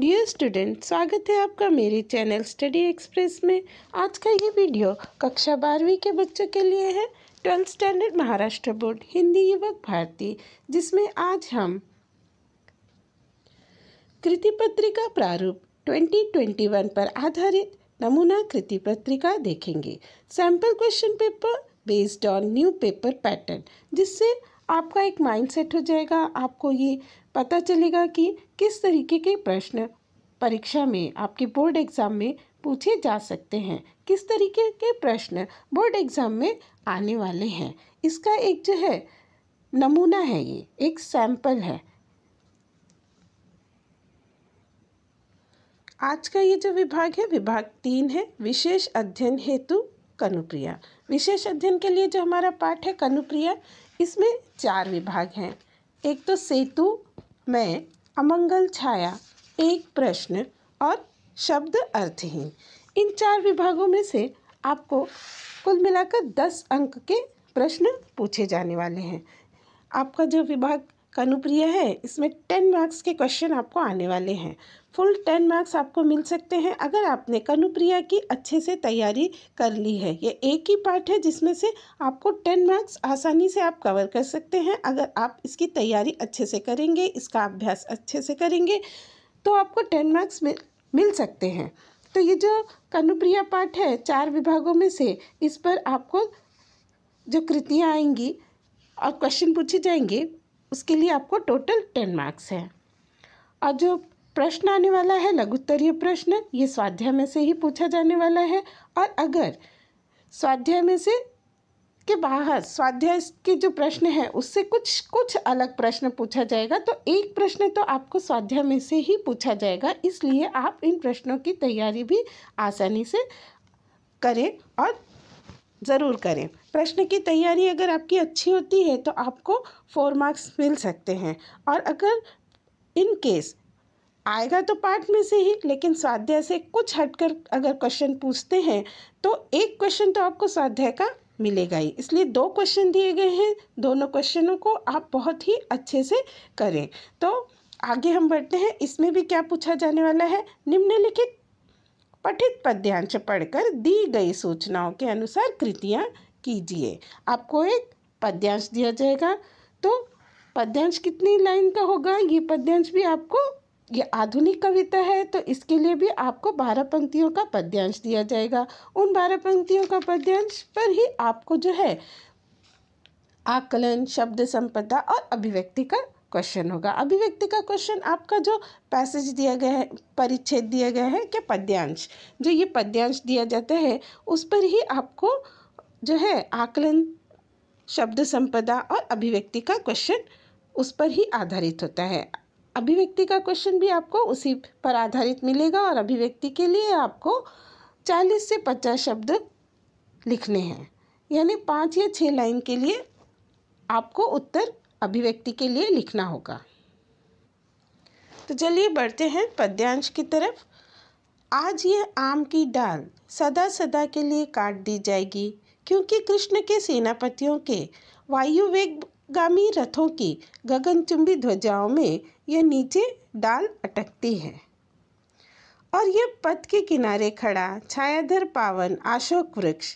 dear student स्वागत है आपका मेरे चैनल स्टडी एक्सप्रेस में आज का ये वीडियो कक्षा बारहवीं के बच्चों के लिए है twelfth standard Maharashtra board Hindi Yuvak Bharati जिसमें आज हम कृति पत्रिका प्रारूप 2021 पर आधारित नमूना कृति पत्रिका देखेंगे sample question paper based on new paper pattern जिससे आपका एक माइंड सेट हो जाएगा आपको ये पता चलेगा कि किस तरीके के प्रश्न परीक्षा में आपके बोर्ड एग्ज़ाम में पूछे जा सकते हैं किस तरीके के प्रश्न बोर्ड एग्ज़ाम में आने वाले हैं इसका एक जो है नमूना है ये एक सैम्पल है आज का ये जो विभाग है विभाग तीन है विशेष अध्ययन हेतु कनुप्रिया विशेष अध्ययन के लिए जो हमारा पाठ है कनुप्रिया इसमें चार विभाग हैं एक तो सेतु में अमंगल छाया एक प्रश्न और शब्द अर्थहीन इन चार विभागों में से आपको कुल मिलाकर दस अंक के प्रश्न पूछे जाने वाले हैं आपका जो विभाग कनुप्रिय है इसमें टेन मार्क्स के क्वेश्चन आपको आने वाले हैं फुल टेन मार्क्स आपको मिल सकते हैं अगर आपने कनुप्रिया की अच्छे से तैयारी कर ली है ये एक ही पार्ट है जिसमें से आपको टेन मार्क्स आसानी से आप कवर कर सकते हैं अगर आप इसकी तैयारी अच्छे से करेंगे इसका अभ्यास अच्छे से करेंगे तो आपको टेन मार्क्स मिल मिल सकते हैं तो ये जो कनुप्रिया पाठ है चार विभागों में से इस पर आपको जो कृतियाँ आएंगी और क्वेश्चन पूछे जाएंगे उसके लिए आपको टोटल टेन मार्क्स हैं और जो प्रश्न आने वाला है लघुत्तरीय प्रश्न ये स्वाध्याय में से ही पूछा जाने वाला है और अगर स्वाध्याय में से के बाहर स्वाध्याय के जो प्रश्न है उससे कुछ कुछ अलग प्रश्न पूछा जाएगा तो एक प्रश्न तो आपको स्वाध्याय में से ही पूछा जाएगा इसलिए आप इन प्रश्नों की तैयारी भी आसानी से करें और ज़रूर करें प्रश्न की तैयारी अगर आपकी अच्छी होती है तो आपको फोर मार्क्स मिल सकते हैं और अगर इन केस आएगा तो पार्ट में से ही लेकिन स्वाध्याय से कुछ हटकर अगर क्वेश्चन पूछते हैं तो एक क्वेश्चन तो आपको स्वाध्याय का मिलेगा ही इसलिए दो क्वेश्चन दिए गए हैं दोनों क्वेश्चनों को आप बहुत ही अच्छे से करें तो आगे हम बढ़ते हैं इसमें भी क्या पूछा जाने वाला है निम्नलिखित पठित पद्यांश पढ़कर दी गई सूचनाओं के अनुसार कृतियाँ कीजिए आपको एक पद्यांश दिया जाएगा तो पद्यांश कितनी लाइन का होगा ये पद्यांश भी आपको ये आधुनिक कविता है तो इसके लिए भी आपको बारह पंक्तियों का पद्यांश दिया जाएगा उन बारह पंक्तियों का पद्यांश पर ही आपको जो है आकलन शब्द संपदा और अभिव्यक्ति का क्वेश्चन होगा अभिव्यक्ति का क्वेश्चन आपका जो पैसेज दिया गया है परिच्छेद दिया गया है क्या पद्यांश जो ये पद्यांश दिया जाता है उस पर ही आपको जो है आकलन शब्द संपदा और अभिव्यक्ति का क्वेश्चन उस पर ही आधारित होता है अभिव्यक्ति का क्वेश्चन भी आपको उसी पर आधारित मिलेगा और अभिव्यक्ति के लिए आपको चालीस से पचास शब्द लिखने हैं यानी पाँच या छः लाइन के लिए आपको उत्तर अभिव्यक्ति के लिए लिखना होगा तो चलिए बढ़ते हैं पद्यांश की तरफ आज ये आम की डाल सदा सदा के लिए काट दी जाएगी क्योंकि कृष्ण के सेनापतियों के वायु वेग गामी रथों की गगनचुंबी ध्वजाओं में यह नीचे डाल अटकती है और यह पथ के किनारे खड़ा छायाधर पावन अशोक वृक्ष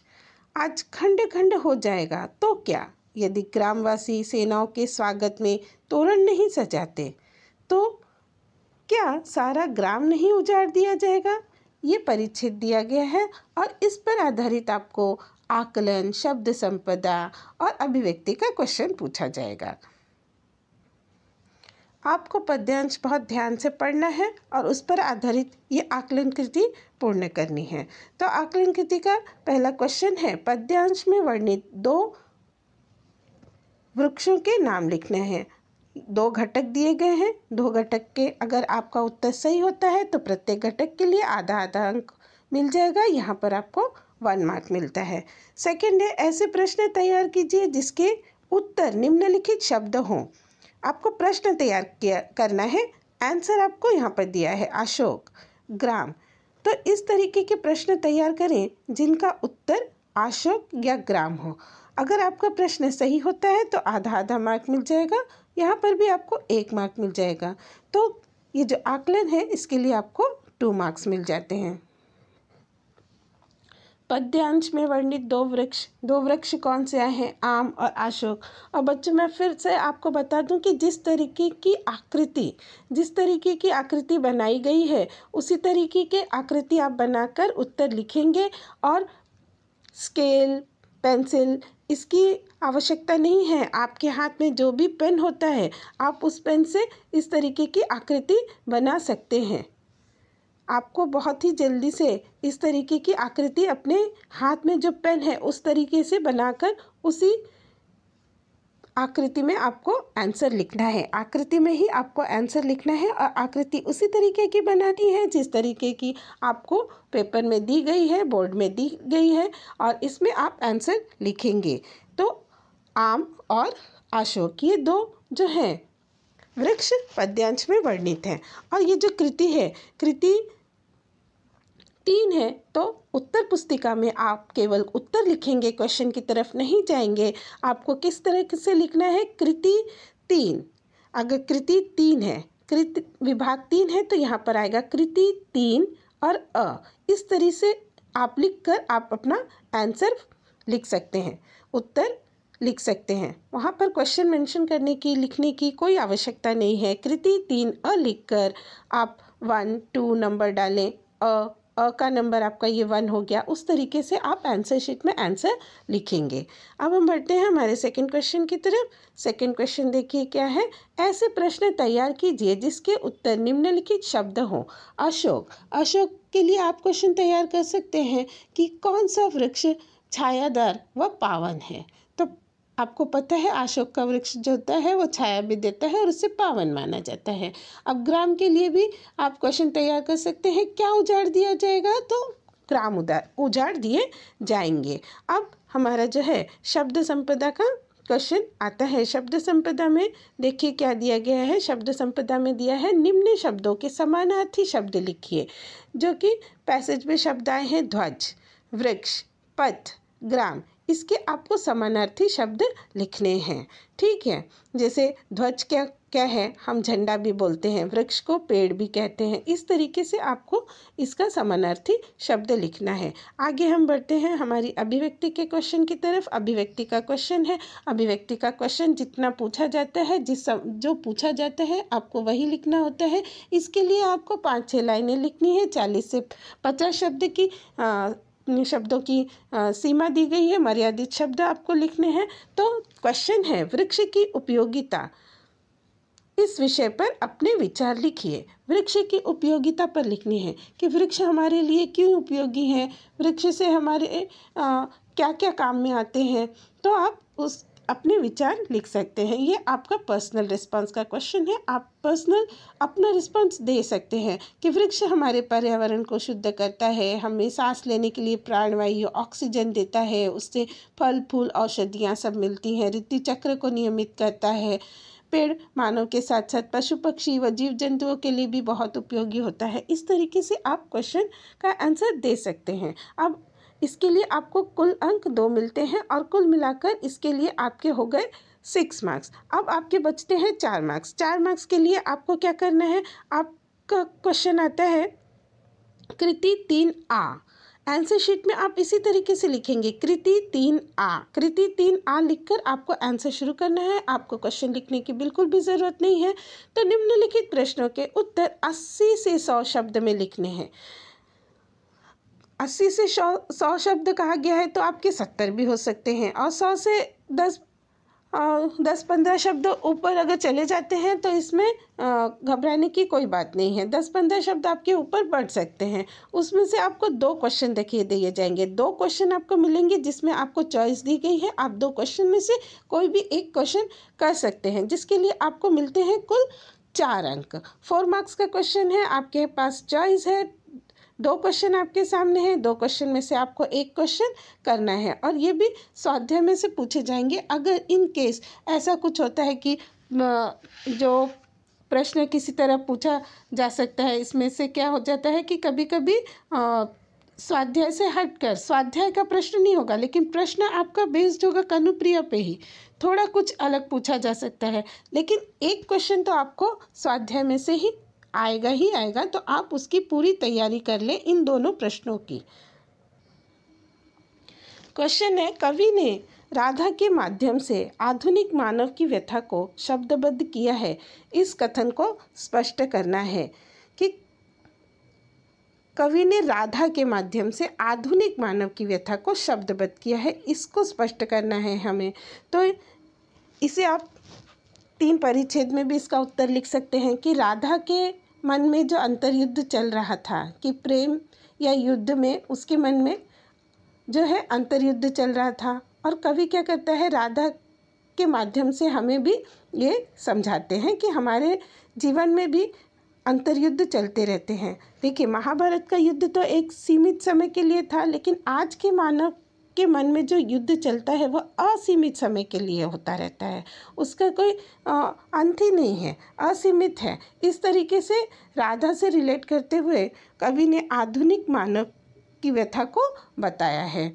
आज खंड खंड हो जाएगा तो क्या यदि ग्रामवासी सेनाओं के स्वागत में तोरण नहीं सजाते तो क्या सारा ग्राम नहीं उजाड़ दिया जाएगा ये परिच्छेद दिया गया है और इस पर आधारित आपको आकलन शब्द संपदा और अभिव्यक्ति का क्वेश्चन पूछा जाएगा आपको पद्यांश बहुत ध्यान से पढ़ना है और उस पर आधारित ये आकलन कृति पूर्ण करनी है तो आकलन कृति का पहला क्वेश्चन है पद्यांश में वर्णित दो वृक्षों के नाम लिखने हैं दो घटक दिए गए हैं दो घटक के अगर आपका उत्तर सही होता है तो प्रत्येक घटक के लिए आधा आधा अंक मिल जाएगा यहाँ पर आपको वन मार्क मिलता है सेकेंड है ऐसे प्रश्न तैयार कीजिए जिसके उत्तर निम्नलिखित शब्द हों आपको प्रश्न तैयार किया करना है आंसर आपको यहाँ पर दिया है अशोक ग्राम तो इस तरीके के प्रश्न तैयार करें जिनका उत्तर अशोक या ग्राम हो अगर आपका प्रश्न सही होता है तो आधा आधा मार्क मिल जाएगा यहाँ पर भी आपको एक मार्क मिल जाएगा तो ये जो आकलन है इसके लिए आपको टू मार्क्स मिल जाते हैं पद्यांश में वर्णित दो वृक्ष दो वृक्ष कौन से आए हैं आम और अशोक और बच्चों मैं फिर से आपको बता दूं कि जिस तरीके की आकृति जिस तरीके की आकृति बनाई गई है उसी तरीके के आकृति आप बनाकर उत्तर लिखेंगे और स्केल पेंसिल इसकी आवश्यकता नहीं है आपके हाथ में जो भी पेन होता है आप उस पेन से इस तरीके की आकृति बना सकते हैं आपको बहुत ही जल्दी से इस तरीके की आकृति अपने हाथ में जो पेन है उस तरीके से बनाकर उसी आकृति में आपको आंसर लिखना है आकृति में ही आपको आंसर लिखना है और आकृति उसी तरीके की बनानी है जिस तरीके की आपको पेपर में दी गई है बोर्ड में दी गई है और इसमें आप आंसर लिखेंगे तो आम और अशोक ये दो जो हैं वृक्ष पद्यांश में वर्णित है और ये जो कृति है कृति तीन है तो उत्तर पुस्तिका में आप केवल उत्तर लिखेंगे क्वेश्चन की तरफ नहीं जाएंगे आपको किस तरह से लिखना है कृति तीन अगर कृति तीन है कृति विभाग तीन है तो यहाँ पर आएगा कृति तीन और अ इस तरह से आप लिख कर आप अपना आंसर लिख सकते हैं उत्तर लिख सकते हैं वहाँ पर क्वेश्चन मेंशन करने की लिखने की कोई आवश्यकता नहीं है कृति तीन अ लिख कर आप वन टू नंबर डालें अ अ का नंबर आपका ये वन हो गया उस तरीके से आप आंसर शीट में आंसर लिखेंगे अब हम बढ़ते हैं हमारे सेकंड क्वेश्चन की तरफ सेकंड क्वेश्चन देखिए क्या है ऐसे प्रश्न तैयार कीजिए जिसके उत्तर निम्नलिखित शब्द हों अशोक अशोक के लिए आप क्वेश्चन तैयार कर सकते हैं कि कौन सा वृक्ष छायादार व पावन है आपको पता है अशोक का वृक्ष जो होता है वो छाया भी देता है और उससे पावन माना जाता है अब ग्राम के लिए भी आप क्वेश्चन तैयार कर सकते हैं क्या उजाड़ दिया जाएगा तो ग्राम उदार उजाड़ दिए जाएंगे अब हमारा जो है शब्द संपदा का क्वेश्चन आता है शब्द संपदा में देखिए क्या दिया गया है शब्द संपदा में दिया है निम्न शब्दों के समानार्थी शब्द लिखिए जो कि पैसेज में शब्द आए हैं ध्वज वृक्ष पथ ग्राम इसके आपको समानार्थी शब्द लिखने हैं ठीक है जैसे ध्वज क्या क्या है हम झंडा भी बोलते हैं वृक्ष को पेड़ भी कहते हैं इस तरीके से आपको इसका समानार्थी शब्द लिखना है आगे हम बढ़ते हैं हमारी अभिव्यक्ति के क्वेश्चन की तरफ अभिव्यक्ति का क्वेश्चन है अभिव्यक्ति का क्वेश्चन जितना पूछा जाता है जिस जो पूछा जाता है आपको वही लिखना होता है इसके लिए आपको पाँच छः लाइनें लिखनी है चालीस से पचास शब्द की आ, शब्दों की सीमा दी गई है मर्यादित शब्द आपको लिखने हैं तो क्वेश्चन है वृक्ष की उपयोगिता इस विषय पर अपने विचार लिखिए वृक्ष की उपयोगिता पर लिखनी है कि वृक्ष हमारे लिए क्यों उपयोगी है वृक्ष से हमारे आ, क्या क्या काम में आते हैं तो आप उस अपने विचार लिख सकते हैं ये आपका पर्सनल रिस्पांस का क्वेश्चन है आप पर्सनल अपना रिस्पांस दे सकते हैं कि वृक्ष हमारे पर्यावरण को शुद्ध करता है हमें सांस लेने के लिए प्राणवायु ऑक्सीजन देता है उससे फल फूल औषधियाँ सब मिलती हैं ऋतु चक्र को नियमित करता है पेड़ मानव के साथ साथ पशु पक्षी व जीव जंतुओं के लिए भी बहुत उपयोगी होता है इस तरीके से आप क्वेश्चन का आंसर दे सकते हैं अब इसके लिए आपको कुल अंक दो मिलते हैं और कुल मिलाकर इसके लिए आपके हो गए सिक्स मार्क्स अब आपके बचते हैं चार मार्क्स चार मार्क्स के लिए आपको क्या करना है आपका क्वेश्चन आता है कृति तीन आ आंसर शीट में आप इसी तरीके से लिखेंगे कृति तीन आ कृति तीन आ लिखकर आपको आंसर शुरू करना है आपको क्वेश्चन लिखने की बिल्कुल भी ज़रूरत नहीं है तो निम्नलिखित प्रश्नों के उत्तर 80 से 100 शब्द में लिखने हैं अस्सी से सौ सौ शब्द कहा गया है तो आपके सत्तर भी हो सकते हैं और सौ से दस आ, दस पंद्रह शब्द ऊपर अगर चले जाते हैं तो इसमें घबराने की कोई बात नहीं है दस पंद्रह शब्द आपके ऊपर बढ़ सकते हैं उसमें से आपको दो क्वेश्चन देखिए दिए जाएंगे दो क्वेश्चन आपको मिलेंगे जिसमें आपको चॉइस दी गई है आप दो क्वेश्चन में से कोई भी एक क्वेश्चन कर सकते हैं जिसके लिए आपको मिलते हैं कुल चार अंक फोर मार्क्स का क्वेश्चन है आपके पास चॉइस है दो क्वेश्चन आपके सामने हैं दो क्वेश्चन में से आपको एक क्वेश्चन करना है और ये भी स्वाध्याय में से पूछे जाएंगे अगर इन केस ऐसा कुछ होता है कि जो प्रश्न किसी तरह पूछा जा सकता है इसमें से क्या हो जाता है कि कभी कभी स्वाध्याय से हटकर स्वाध्याय का प्रश्न नहीं होगा लेकिन प्रश्न आपका बेस्ड होगा कनुप्रिय पे ही थोड़ा कुछ अलग पूछा जा सकता है लेकिन एक क्वेश्चन तो आपको स्वाध्याय में से ही आएगा ही आएगा तो आप उसकी पूरी तैयारी कर लें इन दोनों प्रश्नों की क्वेश्चन है कवि ने राधा के माध्यम से आधुनिक मानव की व्यथा को शब्दबद्ध किया है इस कथन को स्पष्ट करना है कि कवि ने राधा के माध्यम से आधुनिक मानव की व्यथा को शब्दबद्ध किया है इसको स्पष्ट करना है हमें तो इसे आप तीन परिच्छेद में भी इसका उत्तर लिख सकते हैं कि राधा के मन में जो अंतर्युद्ध चल रहा था कि प्रेम या युद्ध में उसके मन में जो है अंतर्युद्ध चल रहा था और कवि क्या करता है राधा के माध्यम से हमें भी ये समझाते हैं कि हमारे जीवन में भी अंतर्युद्ध चलते रहते हैं देखिए महाभारत का युद्ध तो एक सीमित समय के लिए था लेकिन आज के मानव के मन में जो युद्ध चलता है वह असीमित समय के लिए होता रहता है उसका कोई अंत ही नहीं है असीमित है इस तरीके से राधा से रिलेट करते हुए कवि ने आधुनिक मानव की व्यथा को बताया है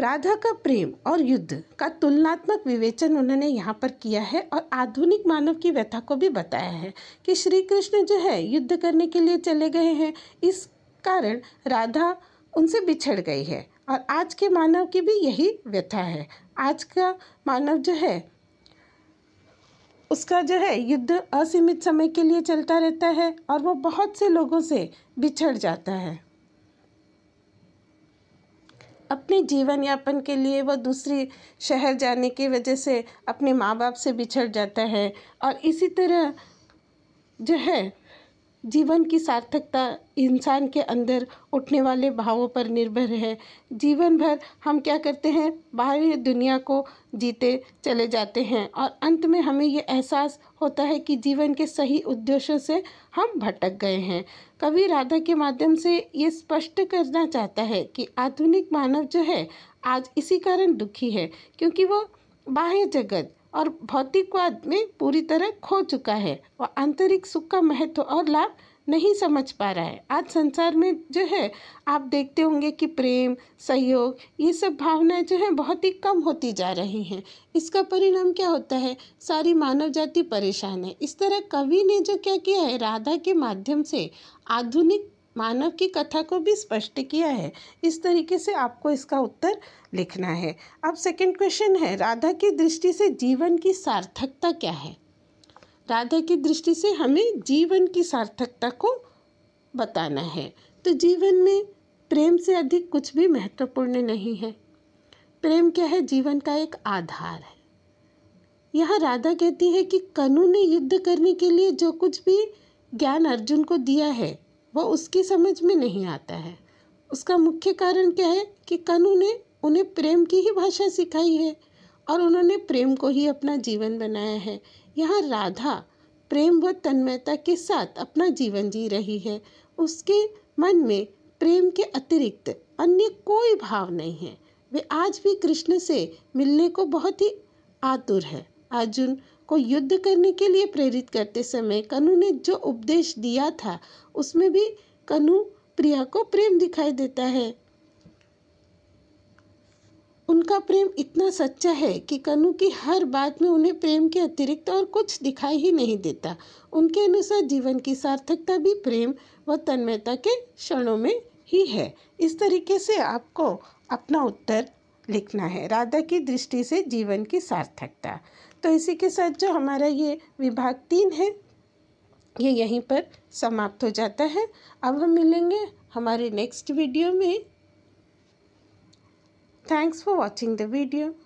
राधा का प्रेम और युद्ध का तुलनात्मक विवेचन उन्होंने यहाँ पर किया है और आधुनिक मानव की व्यथा को भी बताया है कि श्री कृष्ण जो है युद्ध करने के लिए चले गए हैं इस कारण राधा उनसे बिछड़ गई है और आज के मानव की भी यही व्यथा है आज का मानव जो है उसका जो है युद्ध असीमित समय के लिए चलता रहता है और वो बहुत से लोगों से बिछड़ जाता है अपने जीवन यापन के लिए वह दूसरी शहर जाने की वजह से अपने माँ बाप से बिछड़ जाता है और इसी तरह जो है जीवन की सार्थकता इंसान के अंदर उठने वाले भावों पर निर्भर है जीवन भर हम क्या करते हैं बाहरी दुनिया को जीते चले जाते हैं और अंत में हमें ये एहसास होता है कि जीवन के सही उद्देश्यों से हम भटक गए हैं कवि राधा के माध्यम से ये स्पष्ट करना चाहता है कि आधुनिक मानव जो है आज इसी कारण दुखी है क्योंकि वो बाह्य जगत और भौतिकवाद में पूरी तरह खो चुका है वह आंतरिक सुख का महत्व और लाभ नहीं समझ पा रहा है आज संसार में जो है आप देखते होंगे कि प्रेम सहयोग ये सब भावनाएं जो हैं बहुत ही कम होती जा रही हैं इसका परिणाम क्या होता है सारी मानव जाति परेशान है इस तरह कवि ने जो क्या किया है राधा के माध्यम से आधुनिक मानव की कथा को भी स्पष्ट किया है इस तरीके से आपको इसका उत्तर लिखना है अब सेकंड क्वेश्चन है राधा की दृष्टि से जीवन की सार्थकता क्या है राधा की दृष्टि से हमें जीवन की सार्थकता को बताना है तो जीवन में प्रेम से अधिक कुछ भी महत्वपूर्ण नहीं है प्रेम क्या है जीवन का एक आधार है यहाँ राधा कहती है कि कनु ने युद्ध करने के लिए जो कुछ भी ज्ञान अर्जुन को दिया है वो उसकी समझ में नहीं आता है उसका मुख्य कारण क्या है कि कनु ने उन्हें प्रेम की ही भाषा सिखाई है और उन्होंने प्रेम को ही अपना जीवन बनाया है यहाँ राधा प्रेम व तन्मयता के साथ अपना जीवन जी रही है उसके मन में प्रेम के अतिरिक्त अन्य कोई भाव नहीं है वे आज भी कृष्ण से मिलने को बहुत ही आतुर है अर्जुन को युद्ध करने के लिए प्रेरित करते समय कनु ने जो उपदेश दिया था उसमें भी कनु प्रिया को प्रेम दिखाई देता है उनका प्रेम इतना सच्चा है कि कनु की हर बात में उन्हें प्रेम के अतिरिक्त और कुछ दिखाई ही नहीं देता उनके अनुसार जीवन की सार्थकता भी प्रेम व तन्मयता के क्षणों में ही है इस तरीके से आपको अपना उत्तर लिखना है राधा की दृष्टि से जीवन की सार्थकता तो इसी के साथ जो हमारा ये विभाग तीन है ये यहीं पर समाप्त हो जाता है अब हम मिलेंगे हमारे नेक्स्ट वीडियो में thanks for watching the video